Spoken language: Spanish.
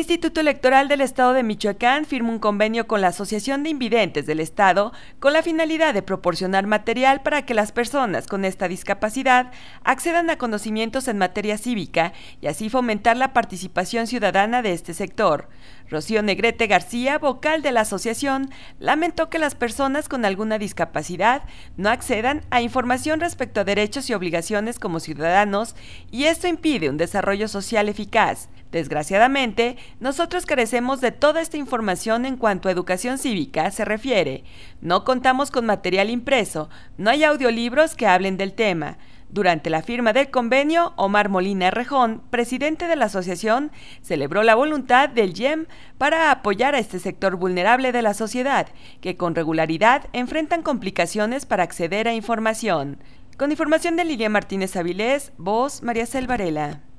El Instituto Electoral del Estado de Michoacán firma un convenio con la Asociación de Invidentes del Estado con la finalidad de proporcionar material para que las personas con esta discapacidad accedan a conocimientos en materia cívica y así fomentar la participación ciudadana de este sector. Rocío Negrete García, vocal de la asociación, lamentó que las personas con alguna discapacidad no accedan a información respecto a derechos y obligaciones como ciudadanos y esto impide un desarrollo social eficaz. Desgraciadamente, nosotros carecemos de toda esta información en cuanto a educación cívica se refiere. No contamos con material impreso, no hay audiolibros que hablen del tema. Durante la firma del convenio, Omar Molina Rejón, presidente de la asociación, celebró la voluntad del YEM para apoyar a este sector vulnerable de la sociedad, que con regularidad enfrentan complicaciones para acceder a información. Con información de Lilia Martínez Avilés, voz María Selvarela.